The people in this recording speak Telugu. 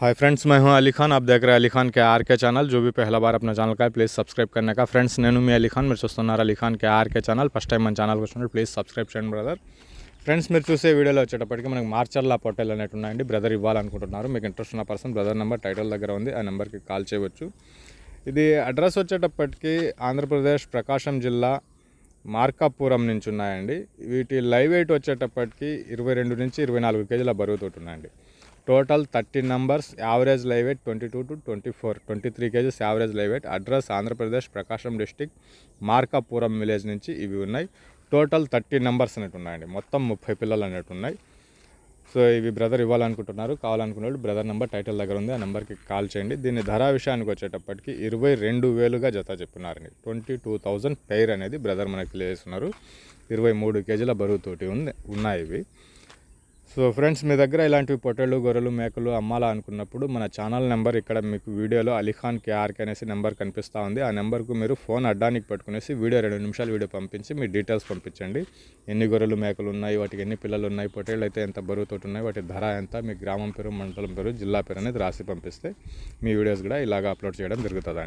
हाय फ्रेंड्स मैं हूं अली खान आप देख रहे हैं अली खान के आर के चैनल जो भी पहला बार अपना ఛానల్ का प्लीज़ సబ్స్క్రైబ్ करने का ఫ్రెండ్స్ నేను మీ అలీ ఖాన్ మీరు చూస్తున్నారు Ali Khan K RK channel first time మన ఛానల్కి వచ్చినప్పుడు ప్లీజ్ సబ్స్క్రైబ్ చేయండి బ్రదర్ ఫ్రెండ్స్ మీరు చూసే వీడియోలో వచ్చేటప్పటికి మనకి మార్చర్లా పొటెల్ అనేటు ఉన్నాయండి బ్రదర్ ఇవ్వాలనుకుంటున్నారు మీకు ఇంట్రెస్ట్ ఉన్న పర్సన్ బ్రదర్ నెంబర్ టైటిల్ దగ్గర ఉంది ఆ నెంబర్కి కాల్ చేయవచ్చు ఇది అడ్రస్ వచ్చేటప్పటికి ఆంధ్రప్రదేశ్ ప్రకాశం జిల్లా మార్కాపురం నుంచి ఉన్నాయండి వీటి లైవ్ వెయిట్ వచ్చేటప్పటికి ఇరవై రెండు నుంచి ఇరవై నాలుగు కేజీల బరువుతో ఉన్నాయండి total thirty numbers average live weight twenty two to twenty four twenty three kgs average live weight address Andhra Pradesh Prakasam district Markapuram village నుంచి ఇవి ఉన్నాయి టోటల్ థర్టీ నెంబర్స్ అనేటు ఉన్నాయండి మొత్తం ముప్పై పిల్లలు అనేటు ఉన్నాయి సో ఇవి బ్రదర్ ఇవ్వాలనుకుంటున్నారు వాళ్ళు బ్రదర్ నెంబర్ టైటిల్ దగ్గర ఉంది ఆ నెంబర్కి కాల్ చేయండి దీన్ని ధర విషయానికి వచ్చేటప్పటికి ఇరవై రెండు వేలుగా జత చెప్పినారండి ట్వంటీ టూ థౌజండ్ పెయిర్ అనేది బ్రదర్ మనకి తెలియజేస్తున్నారు ఇరవై మూడు కేజీల బరువుతోటి ఉంది ఉన్నాయి ఇవి సో ఫ్రెండ్స్ మీ దగ్గర ఇలాంటివి పొట్టేళ్ళు గొర్రెలు మేకలు అమ్మాలా అనుకున్నప్పుడు మన ఛానల్ నెంబర్ ఇక్కడ మీకు వీడియోలో అలీఖాన్ కేఆర్కే అనేసి నెంబర్ కనిపిస్తూ ఉంది ఆ నెంబర్కు మీరు ఫోన్ అడ్డానికి పెట్టుకునేసి వీడియో రెండు నిమిషాలు వీడియో పంపించి మీ డీటెయిల్స్ పంపించండి ఎన్ని గొర్రెలు మేకలు ఉన్నాయి వాటికి ఎన్ని పిల్లలు ఉన్నాయి పొట్టేళ్ళు అయితే ఎంత బరువుతో ఉన్నాయి వాటి ధర ఎంత మీ గ్రామం పేరు మండలం పేరు జిల్లా పేరు అనేది రాసి పంపిస్తే మీ వీడియోస్ కూడా ఇలాగ అప్లోడ్ చేయడం జరుగుతుంది